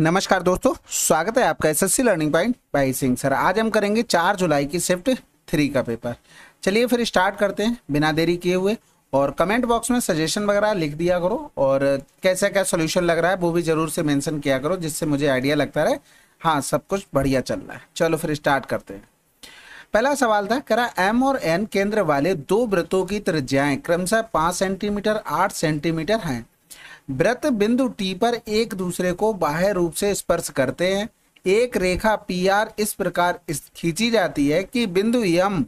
नमस्कार दोस्तों स्वागत है आपका SSC learning point by Singh sir आज हम करेंगे चार जुलाई की शिफ्ट थ्री का पेपर चलिए फिर स्टार्ट करते हैं बिना देरी किए हुए और कमेंट बॉक्स में सजेशन वगैरह लिख दिया करो और कैसा क्या सोल्यूशन लग रहा है वो भी जरूर से मैंशन किया करो जिससे मुझे आइडिया लगता रहे हाँ सब कुछ बढ़िया चल रहा है चलो फिर स्टार्ट करते हैं पहला सवाल था करा एम और एन केंद्र वाले दो व्रतों की त्रिज्याएं क्रमशः पाँच सेंटीमीटर आठ सेंटीमीटर हैं व्रत बिंदु टी पर एक दूसरे को बाह्य रूप से स्पर्श करते हैं एक रेखा पी आर इस प्रकार खींची जाती है कि बिंदु यम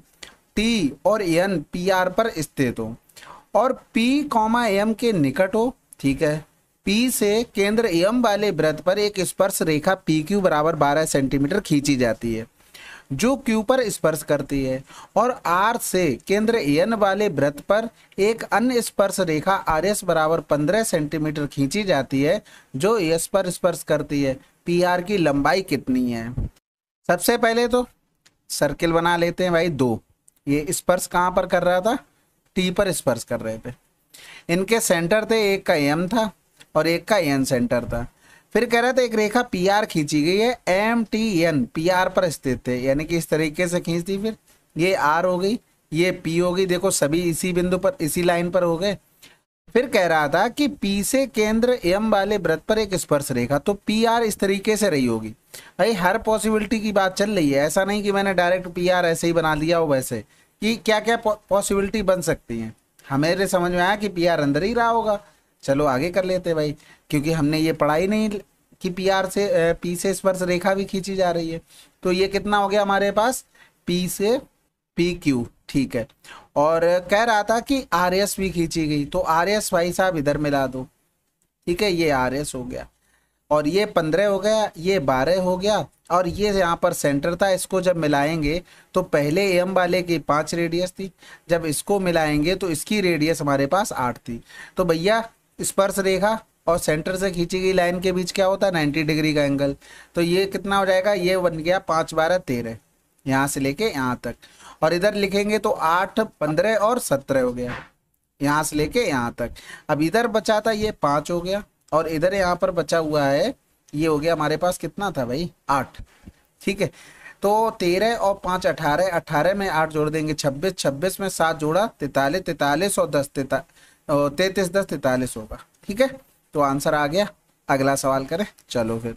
टी और एन पी आर पर स्थित हो और पी कॉमा एम के निकट हो ठीक है पी से केंद्र एम वाले व्रत पर एक स्पर्श रेखा पी क्यू बराबर बारह सेंटीमीटर खींची जाती है जो क्यू पर स्पर्श करती है और आर से केंद्र एन वाले वृत्त पर एक अन्य स्पर्श रेखा आर एस बराबर पंद्रह सेंटीमीटर खींची जाती है जो एस पर स्पर्श करती है पी आर की लंबाई कितनी है सबसे पहले तो सर्किल बना लेते हैं भाई दो ये स्पर्श कहाँ पर कर रहा था टी पर स्पर्श कर रहे थे इनके सेंटर थे एक का एम था और एक का एन सेंटर था फिर कह रहे थे तो एक रेखा पी आर खींची गई है M T N P R पर स्थित है यानी कि इस तरीके से खींच दी फिर ये आर हो गई ये पी हो गई देखो सभी इसी बिंदु पर इसी लाइन पर हो गए फिर कह रहा था कि पी से केंद्र एम वाले व्रत पर एक स्पर्श रेखा तो पी आर इस तरीके से रही होगी भाई हर पॉसिबिलिटी की बात चल रही है ऐसा नहीं कि मैंने डायरेक्ट पी आर ऐसे ही बना लिया हो वैसे कि क्या क्या पॉसिबिलिटी बन सकती है हमें समझ में आया कि पी आर अंदर ही रहा होगा चलो आगे कर लेते भाई क्योंकि हमने ये पढ़ाई नहीं कि पी आर से पी से स्पर्श रेखा भी खींची जा रही है तो ये कितना हो गया हमारे पास पी से पी क्यू ठीक है और कह रहा था कि आर एस भी खींची गई तो आर एस भाई साहब इधर मिला दो ठीक है ये आर एस हो गया और ये पंद्रह हो गया ये बारह हो गया और ये यहाँ पर सेंटर था इसको जब मिलाएंगे तो पहले एम वाले की पाँच रेडियस थी जब इसको मिलाएंगे तो इसकी रेडियस हमारे पास आठ थी तो भैया स्पर्श रेखा और सेंटर से खींची गई लाइन के बीच क्या होता है नाइन्टी डिग्री का एंगल तो ये कितना हो जाएगा ये बन गया पाँच बारह तेरह यहाँ से लेके यहाँ तक और इधर लिखेंगे तो आठ पंद्रह और सत्रह हो गया यहाँ से लेके यहाँ तक अब इधर बचा था ये पाँच हो गया और इधर यहाँ पर बचा हुआ है ये हो गया हमारे पास कितना था भाई आठ ठीक है तो तेरह और पाँच अठारह अठारह में आठ जोड़ देंगे छब्बीस छब्बीस में सात जोड़ा तैतालीस तैतालीस और दस तैतालीस तो तैतीस दस तैतालीस होगा ठीक है तो आंसर आ गया अगला सवाल करें चलो फिर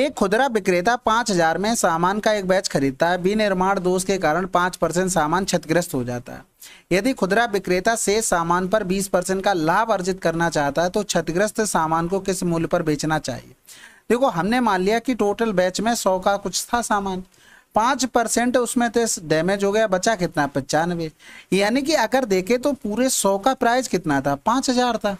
एक खुदरा विक्रेता पांच हजार में सामान का एक बैच खरीदता है विनिर्माण दोष के कारण पांच परसेंट सामान क्षतिग्रस्त हो जाता है यदि खुदरा विक्रेता से सामान पर बीस परसेंट का लाभ अर्जित करना चाहता है तो क्षतिग्रस्त सामान को किस मूल्य पर बेचना चाहिए देखो हमने मान लिया कि टोटल बैच में सौ का कुछ था सामान पांच परसेंट उसमें तो डैमेज हो गया बचा कितना पचानवे यानी कि अगर देखे तो पूरे सौ का प्राइस कितना था पांच हजार था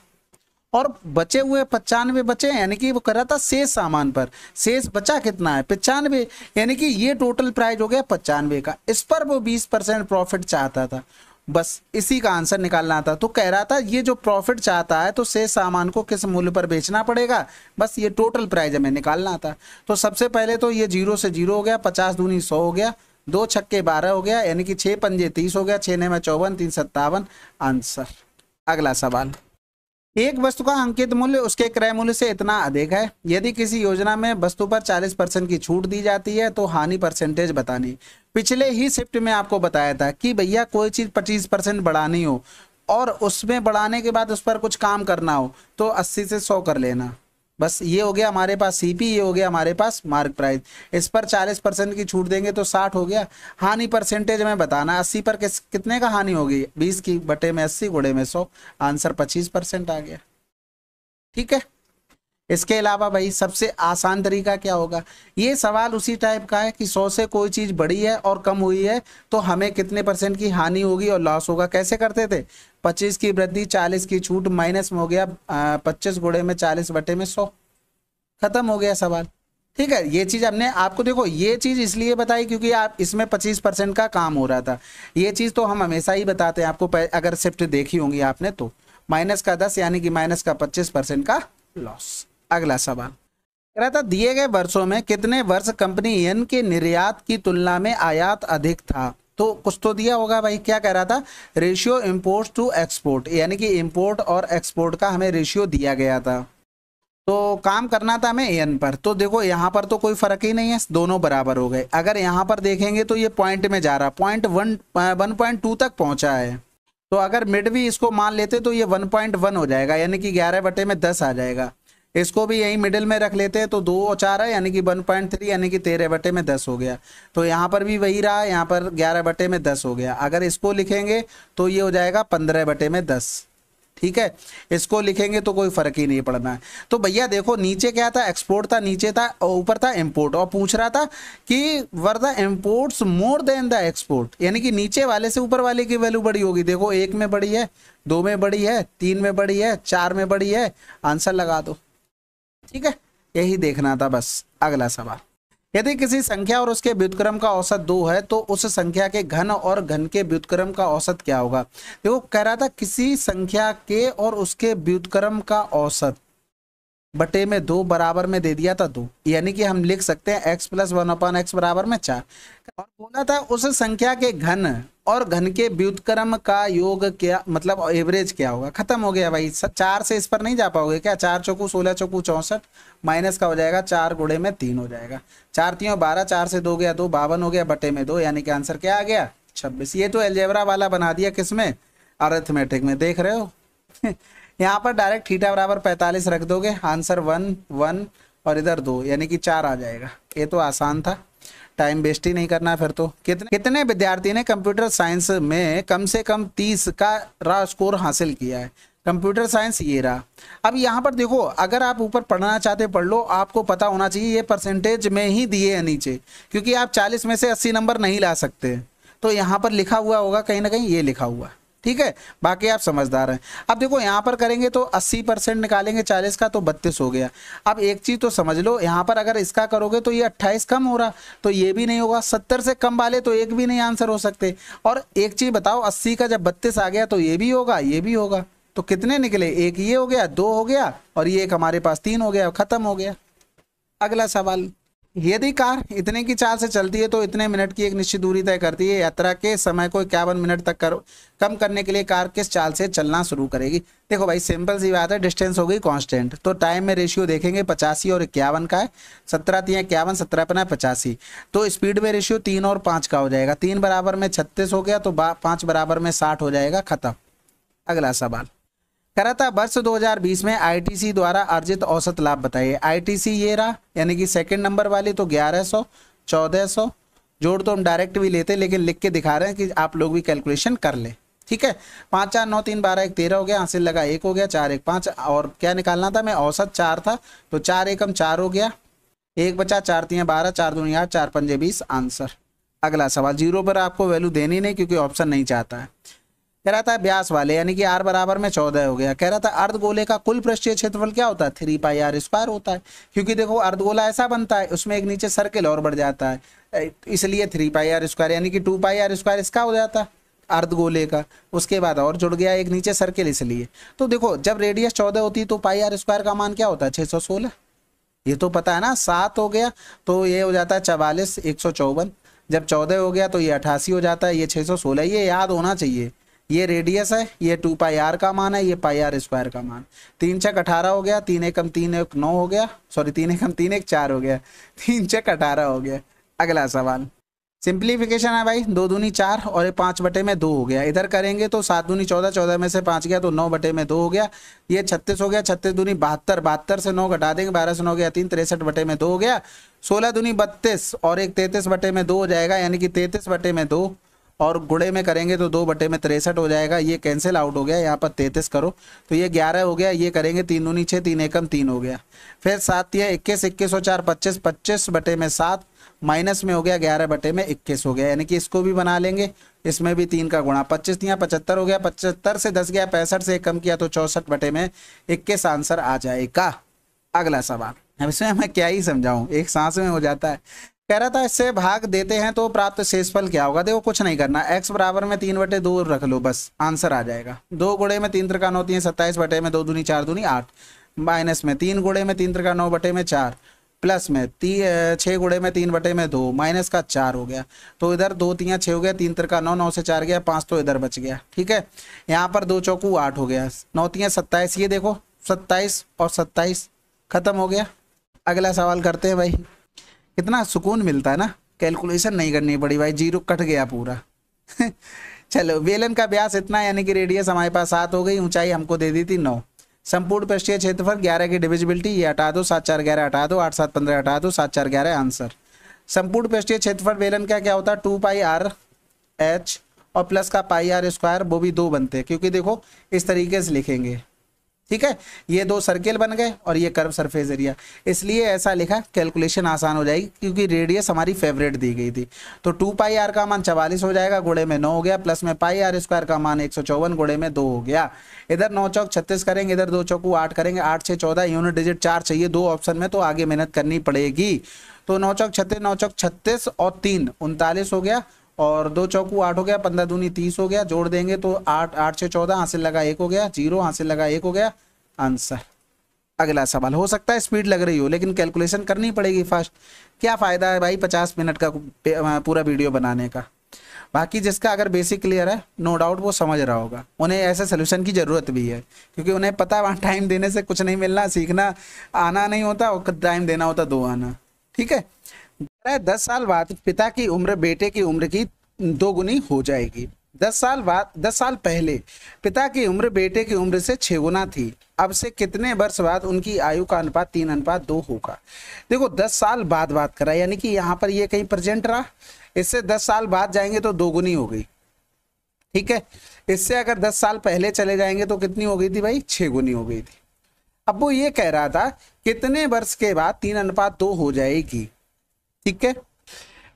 और बचे हुए पचानवे बचे यानी कि वो कर रहा था शेष सामान पर शेष बचा कितना है पचानवे यानी कि ये टोटल प्राइस हो गया पचानवे का इस पर वो बीस परसेंट प्रॉफिट चाहता था बस इसी का आंसर निकालना था तो कह रहा था ये जो प्रॉफिट चाहता है तो से सामान को किस मूल्य पर बेचना पड़ेगा बस ये टोटल प्राइज हमें निकालना था तो सबसे पहले तो ये जीरो से जीरो हो गया पचास दूनी सौ हो गया दो छक्के बारह हो गया यानी कि छः पंजे तीस हो गया छः नौ में चौवन तीन सत्तावन आंसर अगला सवाल एक वस्तु का अंकित मूल्य उसके क्रय मूल्य से इतना अधिक है यदि किसी योजना में वस्तु पर 40 परसेंट की छूट दी जाती है तो हानि परसेंटेज बतानी पिछले ही शिफ्ट में आपको बताया था कि भैया कोई चीज़ 25 परसेंट बढ़ानी हो और उसमें बढ़ाने के बाद उस पर कुछ काम करना हो तो 80 से 100 कर लेना बस ये हो गया हमारे पास सीपी ये हो गया हमारे पास मार्क प्राइस इस पर 40 परसेंट की छूट देंगे तो 60 हो गया हानि परसेंटेज में बताना 80 पर किस कितने का हानि होगी 20 की बटे में 80 गुड़े में 100 आंसर 25 परसेंट आ गया ठीक है इसके अलावा भाई सबसे आसान तरीका क्या होगा ये सवाल उसी टाइप का है कि सौ से कोई चीज़ बड़ी है और कम हुई है तो हमें कितने परसेंट की हानि होगी और लॉस होगा कैसे करते थे पच्चीस की वृद्धि चालीस की छूट माइनस में हो गया पच्चीस गुड़े में चालीस बटे में सौ खत्म हो गया सवाल ठीक है ये चीज़ हमने आपको देखो ये चीज़ इसलिए बताई क्योंकि आप इसमें पच्चीस परसेंट का काम हो रहा था ये चीज़ तो हम हमेशा ही बताते हैं आपको अगर शिफ्ट देखी होंगी आपने तो माइनस का दस यानी कि माइनस का पच्चीस परसेंट का लॉस अगला सवाल कहता दिए गए वर्षों में कितने वर्ष कंपनी एन के निर्यात की तुलना में आयात अधिक था तो कुछ तो दिया होगा भाई क्या कह रहा था रेशियो इम्पोर्ट टू एक्सपोर्ट यानी कि इम्पोर्ट और एक्सपोर्ट का हमें रेशियो दिया गया था तो काम करना था हमें एन पर तो देखो यहाँ पर तो कोई फर्क ही नहीं है दोनों बराबर हो गए अगर यहाँ पर देखेंगे तो ये पॉइंट में जा रहा point one one point two तक पहुँचा है तो अगर मिड भी इसको मान लेते तो ये वन पॉइंट वन हो जाएगा यानी कि ग्यारह बटे में दस आ जाएगा इसको भी यही मिडिल में रख लेते हैं तो दो और चार है यानी कि वन पॉइंट थ्री यानी कि तेरह बटे में दस हो गया तो यहाँ पर भी वही रहा यहाँ पर ग्यारह बटे में दस हो गया अगर इसको लिखेंगे तो ये हो जाएगा पंद्रह बटे में दस ठीक है इसको लिखेंगे तो कोई फर्क ही नहीं पड़ना है तो भैया देखो नीचे क्या था एक्सपोर्ट था नीचे था ऊपर था इम्पोर्ट और पूछ रहा था कि where the import more than the export यानी कि नीचे वाले से ऊपर वाले की वैल्यू बड़ी होगी देखो एक में बड़ी है दो में बड़ी है तीन में बड़ी है चार में बड़ी है आंसर लगा दो ठीक है यही देखना था बस अगला सवाल यदि किसी संख्या और उसके व्युतक्रम का औसत दो है तो उस संख्या के घन और घन के व्युतक्रम का औसत क्या होगा देखो कह रहा था किसी संख्या के और उसके व्युतक्रम का औसत बटे में दो बराबर में दे दिया था दो यानी कि हम लिख सकते हैं x plus one upon x बराबर में चार और बोला था उस संख्या के घन और घन के व्युतक्रम का योग क्या मतलब एवरेज क्या होगा खत्म हो गया भाई चार से इस पर नहीं जा पाओगे क्या चार चौकू सोलह चौकू चौंसठ माइनस का हो जाएगा चार गुड़े में तीन हो जाएगा चार तीनों बारह चार से दो गया दो बावन हो गया बटे में दो यानी कि आंसर क्या आ गया छब्बीस ये तो एलजेबरा वाला बना दिया किसमें अरेथमेटिक में देख रहे हो यहाँ पर डायरेक्ट थीटा बराबर पैंतालीस रख दोगे आंसर वन वन और इधर दो यानी कि चार आ जाएगा ये तो आसान था टाइम वेस्ट ही नहीं करना है फिर तो कितने कितने विद्यार्थी ने कंप्यूटर साइंस में कम से कम तीस का रा स्कोर हासिल किया है कंप्यूटर साइंस ये रहा अब यहाँ पर देखो अगर आप ऊपर पढ़ना चाहते पढ़ लो आपको पता होना चाहिए ये परसेंटेज में ही दिए हैं नीचे क्योंकि आप 40 में से 80 नंबर नहीं ला सकते तो यहाँ पर लिखा हुआ होगा कहीं ना कहीं ये लिखा हुआ है ठीक है बाकी आप समझदार हैं अब देखो यहाँ पर करेंगे तो 80 परसेंट निकालेंगे 40 का तो 32 हो गया अब एक चीज़ तो समझ लो यहाँ पर अगर इसका करोगे तो ये 28 कम हो रहा तो ये भी नहीं होगा 70 से कम वाले तो एक भी नहीं आंसर हो सकते और एक चीज़ बताओ 80 का जब 32 आ गया तो ये भी होगा ये भी होगा तो कितने निकले एक ये हो गया दो हो गया और ये एक हमारे पास तीन हो गया ख़त्म हो गया अगला सवाल यदि कार इतने की चाल से चलती है तो इतने मिनट की एक निश्चित दूरी तय करती है यात्रा के समय को इक्यावन मिनट तक कर कम करने के लिए कार किस चाल से चलना शुरू करेगी देखो भाई सिंपल सी बात है डिस्टेंस हो गई कांस्टेंट तो टाइम में रेशियो देखेंगे पचासी और इक्यावन का है सत्रह तीन इक्यावन सत्रह पना पचासी तो स्पीड में रेशियो तीन और पाँच का हो जाएगा तीन बराबर में छत्तीस हो गया तो पाँच बराबर में साठ हो जाएगा खत्म अगला सवाल करा था वर्ष 2020 में आईटीसी द्वारा अर्जित औसत लाभ बताइए आईटीसी ये रहा यानी कि सेकंड नंबर वाली तो 1100 1400 जोड़ तो हम डायरेक्ट भी लेते लेकिन लिख के दिखा रहे हैं कि आप लोग भी कैलकुलेशन कर ले ठीक है पाँच चार नौ तीन बारह एक तेरह हो गया हासिल लगा एक हो गया चार एक पाँच और क्या निकालना था मैं औसत चार था तो चार एकम चार हो गया एक बचा चार तीन बारह चार दूनिया आठ चार पंजे बीस आंसर अगला सवाल जीरो पर आपको वैल्यू देनी नहीं क्योंकि ऑप्शन नहीं चाहता है कह रहा था व्यास वाले यानी कि आर बराबर में चौदह हो गया कह रहा था अर्धगोले का कुल पृष्ठीय क्षेत्रफल क्या होता है थ्री पाई आर स्क्वायर होता है क्योंकि देखो अर्धगोला ऐसा बनता है उसमें एक नीचे सर्किल और बढ़ जाता है इसलिए थ्री पाई आर स्क्वायर यानी कि टू पाई आर स्क्वायर इसका हो जाता है अर्धगोले का उसके बाद और जुड़ गया एक नीचे सर्किल इसलिए तो देखो जब रेडियस चौदह होती है तो पाई आर स्क्वायर का मान क्या होता है छः सौ सोलह ये तो पता है ना सात हो गया तो ये हो जाता है चवालीस एक सौ चौवन जब चौदह हो गया तो ये अठासी हो जाता है ये छः सौ सोलह ये याद होना चाहिए ये रेडियस है ये टू पाई आर का मान है ये पाई आर स्क्वायर का मान तीन छक अठारह हो गया तीन एकम तीन एक नौ हो गया सॉरी तीन एकम तीन एक चार हो गया तीन छक अठारह हो गया अगला सवाल सिंप्लीफिकेशन है भाई दो दूनी चार और ये पाँच बटे में दो हो गया इधर करेंगे तो सात दूनी चौदह चौदह में से पाँच गया तो नौ बटे में दो हो गया ये छत्तीस हो गया छत्तीस दूनी बहत्तर बहत्तर से नौ घटा देंगे बारह से नौ गया तीन तिरसठ बटे में दो हो गया सोलह दूनी बत्तीस और एक तैतीस बटे में दो हो जाएगा यानी कि तैतीस बटे में दो और गुड़े में करेंगे तो दो बटे में तिरसठ हो जाएगा ये कैंसिल आउट हो गया यहाँ पर तैतीस करो तो ये ग्यारह हो गया ये करेंगे तीन दूनी छः तीन एकम तीन हो गया फिर सात यह इक्कीस इक्कीस और चार पच्चीस पच्चीस बटे में सात माइनस में हो गया ग्यारह बटे में इक्कीस हो गया यानी कि इसको भी बना लेंगे इसमें भी तीन का गुणा पच्चीस दिया पचहत्तर हो गया पचहत्तर से दस गया पैंसठ से कम किया तो चौसठ बटे में इक्कीस आंसर आ जाएगा अगला सवाल अब इसमें मैं क्या ही समझाऊं एक सांस में हो जाता है कह रहा था इससे भाग देते हैं तो प्राप्त शेषफल क्या होगा देखो कुछ नहीं करना एक्स बराबर में तीन बटे दो रख लो बस आंसर आ जाएगा दो गुड़े में तीन त्रिकान होती है सत्ताईस बटे में दो दूनी चार दूनी आठ माइनस में तीन गुड़े में तीन त्रिकान नौ बटे में चार प्लस में ती छः गुड़े में तीन बटे में दो माइनस का चार हो गया तो इधर दो तिया छः हो गया तीन तिरका नौ नौ से चार गया पाँच तो इधर बच गया ठीक है यहाँ पर दो चौकू आठ हो गया नौ तियाँ सत्ताईस ये देखो सत्ताईस और सत्ताईस खत्म हो गया अगला सवाल करते हैं भाई कितना सुकून मिलता है ना कैलकुलेशन नहीं करनी पड़ी भाई जीरो कट गया पूरा चलो वेलन का व्यास इतना यानी कि रेडियस हमारे पास सात हो गई ऊंचाई हमको दे दी थी नौ संपूर्ण पृष्ठीय क्षेत्रफल ग्यारह की डिविजिबिलिटी ये हटा दो सात चार ग्यारह हटा दो आठ सात पंद्रह हटा दो सात चार ग्यारह आंसर संपूर्ण पृष्ठीय क्षेत्रफल वेलन का क्या होता है टू पाई आर एच और प्लस का पाई आर स्क्वायर वो भी दो बनते हैं क्योंकि देखो इस तरीके से लिखेंगे ठीक है ये दो सर्किल बन गए और ये कर्व सरफेस एरिया इसलिए ऐसा लिखा कैलकुलेशन आसान हो जाएगी क्योंकि रेडियस हमारी फेवरेट दी गई थी तो टू पाई आर का मान चवालीस हो जाएगा घोड़े में नौ हो गया प्लस में पाई आर स्क्वायर का मान एक सौ चौवन घोड़े में दो हो गया इधर नौ चौक छत्तीस करेंगे इधर दो चौकू आठ करेंगे आठ छः चौदह यूनिट डिजिट चार चाहिए दो ऑप्शन में तो आगे मेहनत करनी पड़ेगी तो नौ चौक छत्तीस नौ चौक छत्तीस और तीन उनतालीस हो गया और दो चौकू आठ हो गया पंद्रह दूनी तीस हो गया जोड़ देंगे तो आठ आठ छः चौदह हाथ से लगा एक हो गया जीरो हाँ से लगा एक हो गया आंसर अगला सवाल हो सकता है स्पीड लग रही हो लेकिन कैलकुलेशन करनी पड़ेगी फास्ट क्या फ़ायदा है भाई पचास मिनट का पूरा वीडियो बनाने का बाकी जिसका अगर बेसिक क्लियर है नो डाउट वो समझ रहा होगा उन्हें ऐसे सोल्यूशन की ज़रूरत भी है क्योंकि उन्हें पता है वहाँ टाइम देने से कुछ नहीं मिलना सीखना आना नहीं होता और टाइम देना होता दो आना ठीक है है दस साल बाद पिता की उम्र बेटे की उम्र की दोगुनी हो जाएगी दस साल बाद दस साल पहले पिता की उम्र बेटे की उम्र से छः गुना थी अब से कितने वर्ष बाद उनकी आयु का अनुपात तीन अनुपात दो होगा देखो दस साल बाद बात है यानी कि यहाँ पर ये कहीं प्रेजेंट रहा इससे दस साल बाद जाएंगे तो दोगुनी हो गई ठीक है इससे अगर दस साल पहले चले जाएंगे तो कितनी हो गई थी भाई छः गुनी हो गई थी अब वो ये कह रहा था कितने वर्ष के बाद तीन अनुपात दो हो जाएगी ठीक है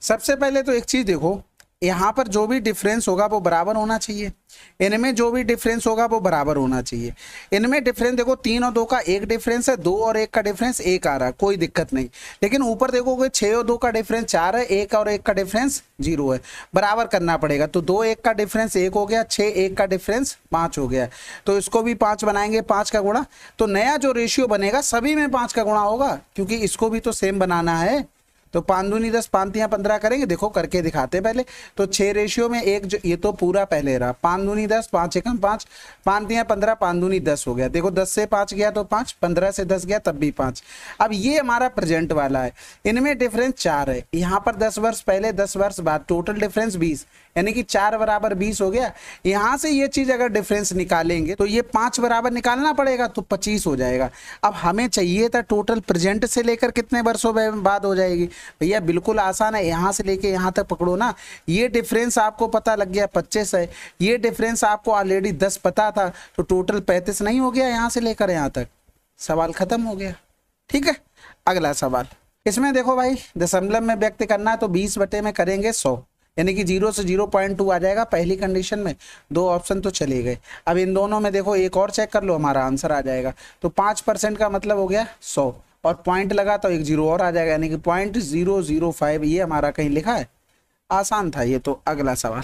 सबसे पहले तो एक चीज देखो यहाँ पर जो भी डिफरेंस होगा वो बराबर होना चाहिए इनमें जो भी डिफरेंस होगा वो बराबर होना चाहिए इनमें डिफरेंस देखो तीन और दो का एक डिफरेंस है दो और एक का डिफरेंस एक आ रहा है कोई दिक्कत नहीं लेकिन ऊपर देखोगे छः और दो का डिफरेंस चार है एक और एक का डिफरेंस जीरो है बराबर करना पड़ेगा तो दो एक का डिफरेंस एक हो गया छः एक का डिफरेंस पाँच हो गया तो इसको भी पाँच बनाएंगे पाँच का गुणा तो नया जो रेशियो बनेगा सभी में पाँच का गुणा होगा क्योंकि इसको भी तो सेम बनाना है तो पाँच दूनी दस पाँच यहाँ पंद्रह करेंगे देखो करके दिखाते पहले तो छः रेशियो में एक जो ये तो पूरा पहले रहा पाँच दूनी दस पाँच एकम पाँच पाँच यहाँ पंद्रह पाँच दूनी दस हो गया देखो दस से पाँच गया तो पाँच पंद्रह से दस गया तब भी पाँच अब ये हमारा प्रेजेंट वाला है इनमें डिफरेंस चार है यहाँ पर दस वर्ष पहले दस वर्ष बाद टोटल डिफरेंस बीस यानी कि चार बराबर बीस हो गया यहाँ से ये चीज़ अगर डिफरेंस निकालेंगे तो ये पाँच बराबर निकालना पड़ेगा तो पच्चीस हो जाएगा अब हमें चाहिए था टोटल प्रेजेंट से लेकर कितने वर्षों बाद हो जाएगी भैया बिल्कुल आसान है यहाँ से लेके यहाँ तक पकड़ो ना ये डिफरेंस आपको पता लग गया पच्चीस है ये डिफरेंस आपको ऑलरेडी दस पता था तो टोटल पैंतीस नहीं हो गया यहाँ से लेकर यहाँ तक सवाल खत्म हो गया ठीक है अगला सवाल इसमें देखो भाई दशमलव में व्यक्त करना है तो बीस बटे में करेंगे सौ यानी कि जीरो से जीरो पॉइंट टू आ जाएगा पहली कंडीशन में दो ऑप्शन तो चले गए अब इन दोनों में देखो एक और चेक कर लो हमारा आंसर आ जाएगा तो पाँच परसेंट का मतलब हो गया सौ और पॉइंट लगा तो एक जीरो और आ जाएगा यानी कि पॉइंट जीरो जीरो फाइव ये हमारा कहीं लिखा है आसान था ये तो अगला सवाल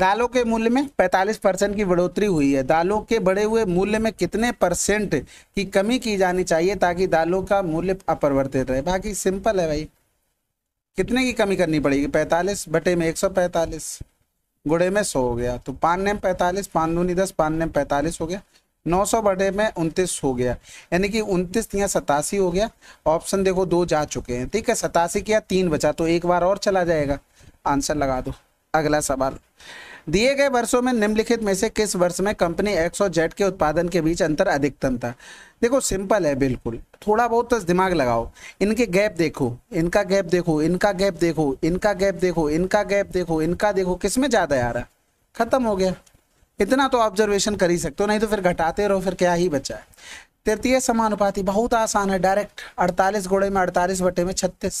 दालों के मूल्य में 45 परसेंट की बढ़ोतरी हुई है दालों के बढ़े हुए मूल्य में कितने परसेंट की कमी की जानी चाहिए ताकि दालों का मूल्य अपरिवर्तित रहे बाकी सिंपल है भाई कितने की कमी करनी पड़ेगी पैंतालीस बटे में एक सौ पैंतालीस गुड़े में सौ हो गया तो पान नेम पैंतालीस पान दूनी दस पान नेम पैंतालीस हो गया नौ सौ बटे में उनतीस हो गया यानी कि उनतीस या सतासी हो गया ऑप्शन देखो दो जा चुके हैं ठीक है सतासी किया तीन बचा तो एक बार और चला जाएगा आंसर लगा दो अगला सवाल दिए गए वर्षों में निम्नलिखित में से किस वर्ष में कंपनी एक्स और जेड के उत्पादन के बीच अंतर अधिकतम था देखो सिंपल है बिल्कुल थोड़ा बहुत तो दिमाग लगाओ इनके गैप देखो इनका गैप देखो इनका गैप देखो इनका गैप देखो इनका गैप देखो इनका देखो किस में ज़्यादा आ रहा खत्म हो गया इतना तो ऑब्जर्वेशन कर ही सकते हो नहीं तो फिर घटाते रहो फिर क्या ही बचा है तृतीय समानुपाति बहुत आसान है डायरेक्ट 48 घोड़े में 48 बटे में 36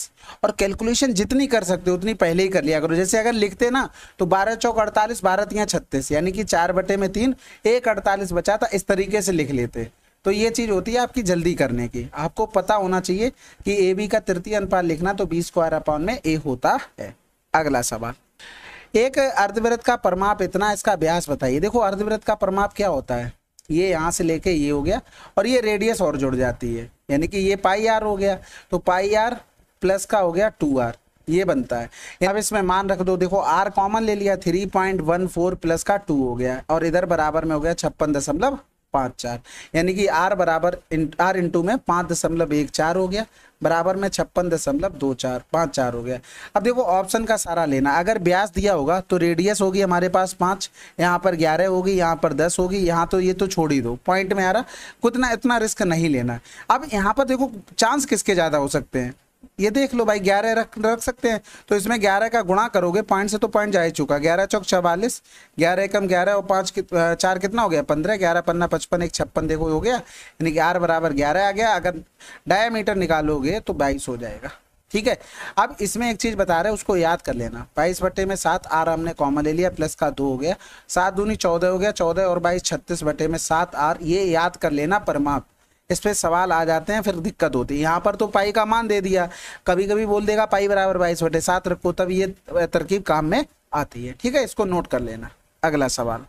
और कैलकुलेशन जितनी कर सकते हो उतनी पहले ही कर लिया करो जैसे अगर लिखते ना तो 12 चौक 48 बारह तियाँ छत्तीस यानी कि चार बटे में तीन एक अड़तालीस बचा था इस तरीके से लिख लेते तो ये चीज़ होती है आपकी जल्दी करने की आपको पता होना चाहिए कि ए बी का तृतीय अनुपात लिखना तो बी स्क्वायर अपाउन में ए होता है अगला सवाल एक अर्धवृत्त का परमाप इतना इसका अभ्यास बताइए देखो अर्धवृत्त का परमाप क्या होता है ये यहाँ से लेके ये हो गया और ये रेडियस और जुड़ जाती है यानी कि ये पाई आर हो गया तो पाई आर प्लस का हो गया टू आर ये बनता है अब इसमें मान रख दो देखो आर कॉमन ले लिया three point one four plus का टू हो गया और इधर बराबर में हो गया छप्पन दशमलव पाँच चार यानी कि आर बराबर इन, आर इंटू में पाँच दशमलव एक चार हो गया बराबर में छप्पन दशमलव दो चार पाँच चार हो गया अब देखो ऑप्शन का सारा लेना अगर ब्याज दिया होगा तो रेडियस होगी हमारे पास पाँच यहाँ पर ग्यारह होगी यहाँ पर दस होगी यहाँ तो ये तो छोड़ ही दो पॉइंट में आ रहा कुतना इतना रिस्क नहीं लेना अब यहाँ पर देखो चांस किसके ज़्यादा हो सकते हैं ये देख लो भाई ग्यारह रख रख सकते हैं तो इसमें ग्यारह का गुणा करोगे पॉइंट से तो पॉइंट जा ही चुका ग्यारह चौक चवालीस ग्यारह एकम ग्यारह और पाँच कि, चार कितना हो गया पंद्रह ग्यारह पन्ना पचपन एक छप्पन देखो हो गया यानी आर बराबर ग्यारह आ गया अगर डायामीटर निकालोगे तो बाईस हो जाएगा ठीक है अब इसमें एक चीज़ बता रहे हैं उसको याद कर लेना बाईस बटे में सात आर हमने कॉमन ले लिया प्लस का दो हो गया सात दूनी चौदह हो गया चौदह और बाईस छत्तीस बटे में सात आर ये याद कर लेना परमाप इस पर सवाल आ जाते हैं फिर दिक्कत होती है यहाँ पर तो पाई का मान दे दिया कभी कभी बोल देगा पाई बराबर बाईस बटे सात रखो तब ये तरकीब काम में आती है ठीक है इसको नोट कर लेना अगला सवाल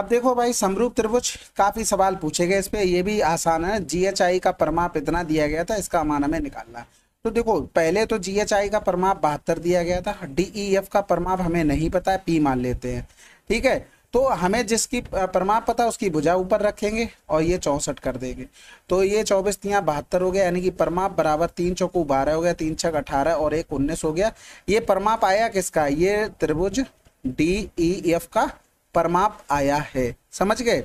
अब देखो भाई समरूप त्रिभुज काफ़ी सवाल पूछे गए इस पर यह भी आसान है जीएचआई का परमाप इतना दिया गया था इसका मान हमें निकालना तो देखो पहले तो जी एच आई का परमाप बहत्तर दिया गया था डी ई एफ का परमाप हमें नहीं पता है पी मान लेते हैं ठीक है तो हमें जिसकी परमाप पता उसकी भुजा ऊपर रखेंगे और ये चौंसठ कर देंगे तो ये चौबीस तिया बहत्तर हो गया यानी कि परमाप बराबर तीन चौको बारह हो गया तीन छक अठारह और एक उन्नीस हो गया ये परमाप आया किसका ये त्रिभुज डी ई एफ का परमाप आया है समझ गए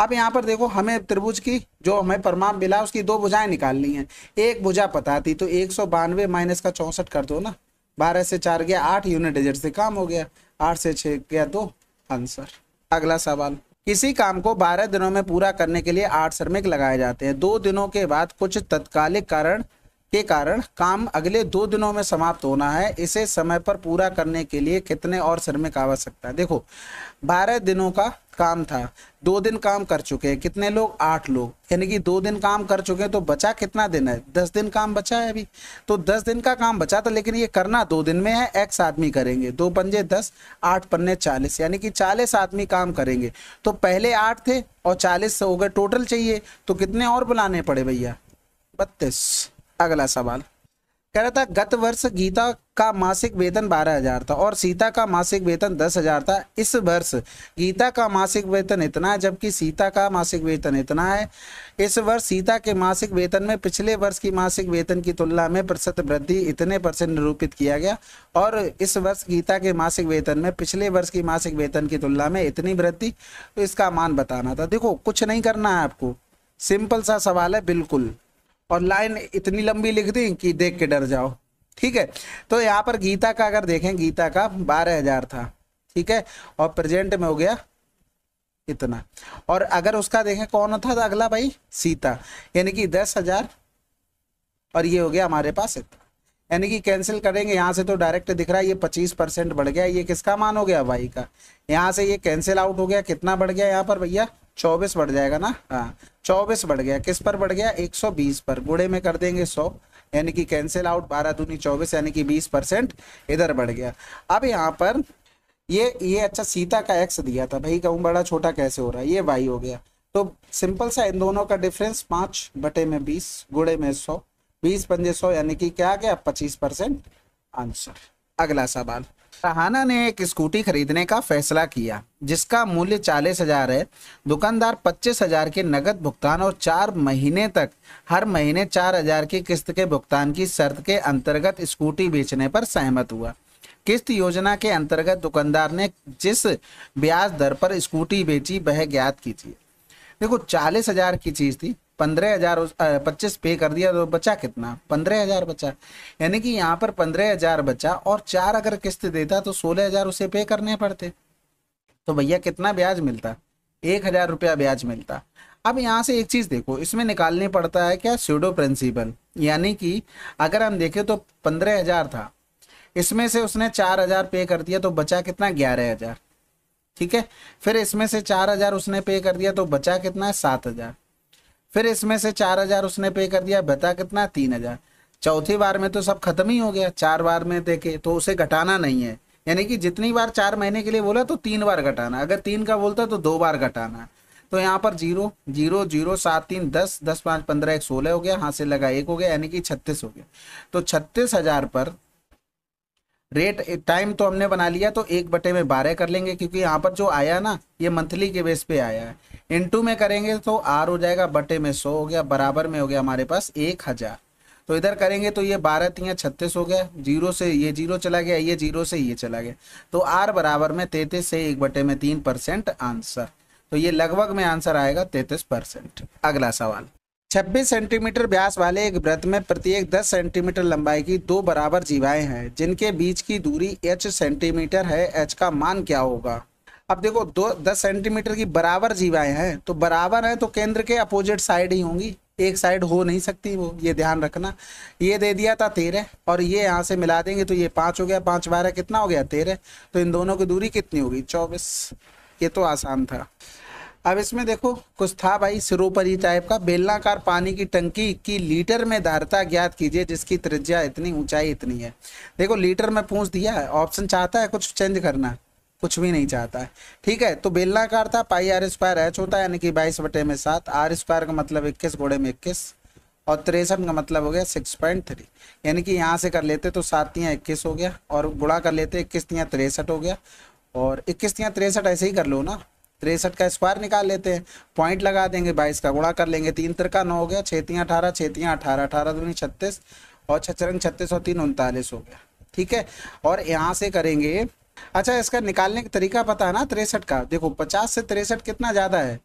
अब यहाँ पर देखो हमें त्रिभुज की जो हमें परमाप मिला उसकी दो भुजाएं निकालनी है एक भुजा पता थी तो एक सौ बानवे माइनस का चौंसठ कर दो ना बारह से चार गया आठ यूनिट डिजिट से काम हो गया आठ से छः गया दो आंसर अगला सवाल किसी काम को बारह दिनों में पूरा करने के लिए आठ श्रमिक लगाए जाते हैं दो दिनों के बाद कुछ तत्कालिक कारण के कारण काम अगले दो दिनों में समाप्त होना है इसे समय पर पूरा करने के लिए कितने और श्रमिक आवश्यकता है देखो बारह दिनों का काम था दो दिन काम कर चुके हैं कितने लोग आठ लोग यानी कि दो दिन काम कर चुके हैं तो बचा कितना दिन है दस दिन काम बचा है अभी तो दस दिन का काम बचा था लेकिन ये करना दो दिन में है एक्स आदमी करेंगे दो पंजे दस आठ पन्ने चालीस यानी कि चालीस आदमी काम करेंगे तो पहले आठ थे और चालीस हो गए टोटल चाहिए तो कितने और बुलाने पड़े भैया बत्तीस अगला सवाल कह रहा था गत वर्ष गीता का मासिक वेतन बारह हजार था और सीता का मासिक वेतन दस हजार था इस वर्ष गीता का मासिक वेतन इतना है जबकि सीता का मासिक वेतन इतना है इस वर्ष सीता के मासिक वेतन में पिछले वर्ष की मासिक वेतन की तुलना में प्रतिशत वृद्धि इतने परसेंट निरूपित किया गया और इस वर्ष गीता के मासिक वेतन में पिछले वर्ष की मासिक वेतन की तुलना में इतनी वृद्धि तो इसका मान बताना था देखो कुछ नहीं करना है आपको सिंपल सा सवाल है बिल्कुल और लाइन इतनी लंबी लिख दी कि देख के डर जाओ ठीक है तो यहाँ पर गीता का अगर देखें गीता का बारह हजार था ठीक है और प्रेजेंट में हो गया इतना और अगर उसका देखें कौन था अगला भाई सीता यानी कि दस हजार और ये हो गया हमारे पास इतना यानी कि कैंसिल करेंगे यहाँ से तो डायरेक्ट दिख रहा है ये पच्चीस परसेंट बढ़ गया ये किसका मान हो गया वाई का यहाँ से ये कैंसिल आउट हो गया कितना बढ़ गया यहाँ पर भैया चौबीस बढ़ जाएगा ना हाँ चौबीस बढ़ गया किस पर बढ़ गया 120 पर गुड़े में कर देंगे 100 यानी कि कैंसिल आउट बारह दूनी चौबीस यानी कि 20 परसेंट इधर बढ़ गया अब यहाँ पर ये ये अच्छा सीता का एक्स दिया था भाई कहूँ बड़ा छोटा कैसे हो रहा है ये वाई हो गया तो सिंपल सा इन दोनों का डिफरेंस पाँच बटे में बीस गुड़े में सौ बीस पंजे सौ यानी कि क्या आ गया पच्चीस परसेंट आंसर अगला सवाल रहाना ने एक स्कूटी खरीदने का फैसला किया जिसका मूल्य चालीस हजार है दुकानदार पच्चीस हजार के नगद भुगतान और चार महीने तक हर महीने चार हजार की किस्त के भुगतान की शर्त के अंतर्गत स्कूटी बेचने पर सहमत हुआ किस्त योजना के अंतर्गत दुकानदार ने जिस ब्याज दर पर स्कूटी बेची वह ज्ञात की थी देखो चालीस हजार की चीज थी पंद्रह हजार पच्चीस पे कर दिया तो बचा कितना पंद्रह हजार बचा यानी कि यहाँ पर पंद्रह हजार बचा और चार अगर किस्त देता तो सोलह हजार उसे पे करने पड़ते तो भैया कितना ब्याज मिलता एक हजार रुपया ब्याज मिलता अब यहाँ से एक चीज़ देखो इसमें निकालने पड़ता है क्या सीडो प्रिंसिपल यानी कि अगर हम देखें तो पंद्रह हजार था इसमें से उसने चार हजार पे कर दिया तो बचा कितना ग्यारह हजार ठीक है फिर इसमें से चार हजार उसने पे कर दिया तो बचा कितना है सात हजार फिर इसमें से चार हजार उसने पे कर दिया बता कितना तीन हजार चौथी बार में तो सब खत्म ही हो गया चार बार में देखे तो उसे घटाना नहीं है यानी कि जितनी बार चार महीने के लिए बोला तो तीन बार घटाना अगर तीन का बोलता तो दो बार घटाना तो यहाँ पर जीरो जीरो जीरो सात तीन दस दस पाँच पंद्रह एक सोलह हो गया हाथ से लगा एक हो गया यानी कि छत्तीस हो गया तो छत्तीस हजार पर रेट टाइम eh, तो हमने बना लिया तो एक बटे में बारह कर लेंगे क्योंकि यहाँ पर जो आया ना ये मंथली के बेस पे आया है इनटू में करेंगे तो आर हो जाएगा बटे में सौ हो गया बराबर में हो गया हमारे पास एक हज़ार तो इधर करेंगे तो ये बारह तीन छत्तीस हो गया जीरो से ये जीरो चला गया ये जीरो से ये चला गया तो आर बराबर में तैतीस से एक बटे में तीन परसेंट आंसर तो ये लगभग में आंसर आएगा तैतीस परसेंट अगला सवाल 26 सेंटीमीटर व्यास वाले एक व्रत में प्रत्येक 10 सेंटीमीटर लंबाई की दो बराबर जीवाएं हैं जिनके बीच की दूरी h सेंटीमीटर है h का मान क्या होगा अब देखो दो दस सेंटीमीटर की बराबर जीवाएं हैं तो बराबर हैं तो केंद्र के अपोजिट साइड ही होंगी एक साइड हो नहीं सकती वो ये ध्यान रखना ये दे दिया था तेरह और ये यहाँ से मिला देंगे तो ये पाँच हो गया पाँच बारह कितना हो गया तेरह तो इन दोनों की दूरी कितनी होगी चौबीस ये तो आसान था अब इसमें देखो कुछ था भाई सिरोपरी टाइप का बेलनाकार पानी की टंकी की लीटर में धारता ज्ञात कीजिए जिसकी त्रिज्या इतनी ऊंचाई इतनी है देखो लीटर में पूछ दिया है ऑप्शन चाहता है कुछ चेंज करना कुछ भी नहीं चाहता है ठीक है तो बेलनाकार था पाई आर स्क्वायर एच होता है यानी कि बाईस बटे में सात आर स्क्वायर का मतलब इक्कीस घोड़े में इक्कीस और तिरसठ का मतलब हो गया सिक्स पॉइंट थ्री यानी कि यहाँ से कर लेते तो सात तियाँ इक्कीस हो गया और बुढ़ा कर लेते इक्कीस तियाँ तिरसठ हो गया और इक्कीस तियाँ तिरसठ ऐसे ही कर लो ना तिरसठ का स्क्वायर निकाल लेते हैं पॉइंट लगा देंगे बाईस का गुणा कर लेंगे तीन तरह का नौ हो गया छेतियाँ अठारह छेतियाँ अठारह अठारह दूनी छत्तीस और छचरंग छत्तीस और तीन उनतालीस हो गया ठीक है और यहाँ से करेंगे अच्छा इसका निकालने का तरीका पता है ना तिरसठ का देखो पचास से तिरसठ कितना ज़्यादा है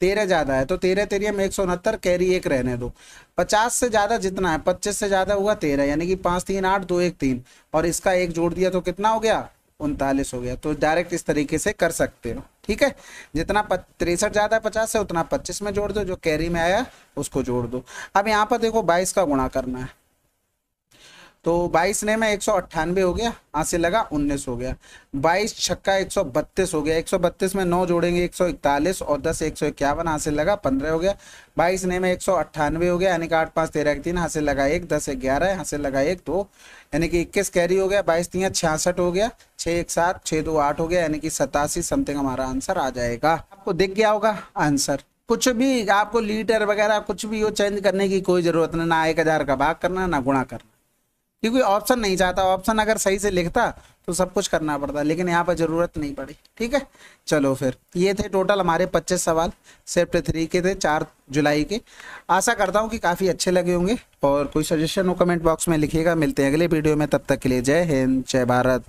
तेरह ज़्यादा है तो तेरह तेरह में एक सौ उनहत्तर कैरी एक रहने दो पचास से ज़्यादा जितना है पच्चीस से ज़्यादा हुआ तेरह यानी कि पाँच तीन आठ दो एक तीन और इसका एक जोड़ दिया तो कितना हो गया उनतालीस हो गया तो डायरेक्ट इस तरीके से कर सकते हो ठीक है जितना तिरसठ ज़्यादा है पचास है उतना पच्चीस में जोड़ दो जो कैरी में आया उसको जोड़ दो अब यहाँ पर देखो बाईस का गुणा करना है तो 22 ने में एक हो गया हाँ से लगा 19 हो गया 22 छक्का बत्तीस हो गया 132 में 9 जोड़ेंगे 141 और 10 एक सौ इक्यावन हाँ से लगा 15 हो गया 22 ने में एक हो गया यानी कि आठ पाँच तेरह तीन हाँ से लगा एक दस ग्यारह हाँ से लगा एक दो यानी कि इक्कीस कैरी हो गया बाईस तीन छियासठ हो गया छः एक सात छः दो आठ हो गया यानी कि सतासी समथिंग हमारा आंसर आ जाएगा आपको दिख गया होगा आंसर कुछ भी आपको लीटर वगैरह कुछ भी हो चेंज करने की कोई जरूरत नहीं ना एक हजार का भाग करना ना गुणा करना क्योंकि ऑप्शन नहीं चाहता ऑप्शन अगर सही से लिखता तो सब कुछ करना पड़ता लेकिन यहाँ पर ज़रूरत नहीं पड़ी ठीक है चलो फिर ये थे टोटल हमारे 25 सवाल सिर्फ थ्री के थे चार जुलाई के आशा करता हूँ कि काफ़ी अच्छे लगे होंगे और कोई सजेशन हो कमेंट बॉक्स में लिखिएगा मिलते हैं अगले वीडियो में तब तक के लिए जय हिंद जय भारत